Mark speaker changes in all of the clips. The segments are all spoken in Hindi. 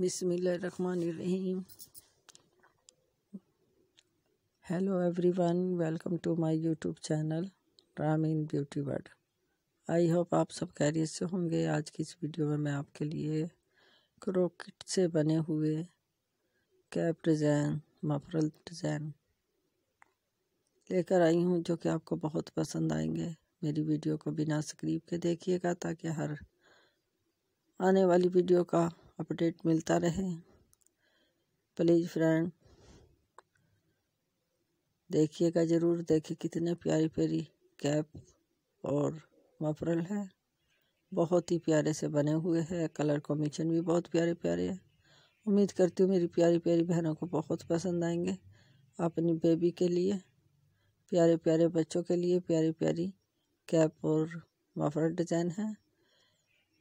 Speaker 1: बिसमीम hello everyone welcome to my YouTube channel Rameen beauty world I hope आप सब कैरियर से होंगे आज की इस वीडियो में मैं आपके लिए क्रोकिट से बने हुए कैप डिज़ाइन मफरल डिज़ाइन लेकर आई हूँ जो कि आपको बहुत पसंद आएंगे मेरी वीडियो को बिना स्क्रीप के देखिएगा ताकि हर आने वाली वीडियो का अपडेट मिलता रहे प्लीज़ फ्रेंड देखिएगा ज़रूर देखिए कितने प्यारी प्यारी कैप और मफरल है बहुत ही प्यारे से बने हुए हैं कलर कॉम्बिनेशन भी बहुत प्यारे प्यारे हैं उम्मीद करती हूँ मेरी प्यारी प्यारी बहनों को बहुत पसंद आएंगे अपनी बेबी के लिए प्यारे प्यारे बच्चों के लिए प्यारी प्यारी कैप और मफरल डिज़ाइन है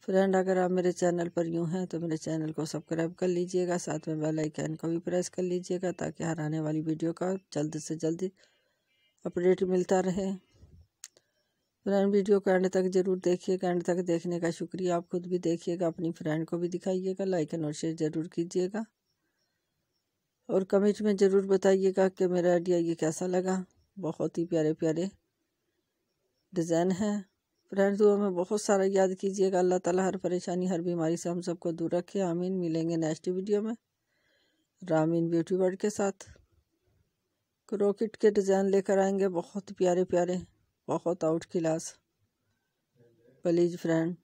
Speaker 1: फ्रेंड अगर आप मेरे चैनल पर यूँ हैं तो मेरे चैनल को सब्सक्राइब कर लीजिएगा साथ में बेल आइकन को भी प्रेस कर लीजिएगा ताकि हर आने वाली वीडियो का जल्द से जल्द अपडेट मिलता रहे फ्रेंड वीडियो को एंड तक जरूर देखिएगा एंड तक देखने का शुक्रिया आप खुद भी देखिएगा अपनी फ्रेंड को भी दिखाइएगा लाइक एंड और शेयर जरूर कीजिएगा और कमेंट में ज़रूर बताइएगा कि मेरा आइडिया ये कैसा लगा बहुत ही प्यारे प्यारे डिज़ाइन है फ्रेंड्स दुआ में बहुत सारा याद कीजिएगा अल्लाह ताला हर परेशानी हर बीमारी से हम सबको दूर रखे आमीन मिलेंगे नेक्स्ट वीडियो में रामीन ब्यूटी वर्ड के साथ क्रोकिट के डिज़ाइन लेकर आएंगे बहुत प्यारे प्यारे बहुत outclass please friend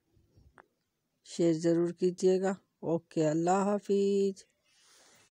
Speaker 1: share ज़रूर कीजिएगा ओके अल्लाह हाफिज़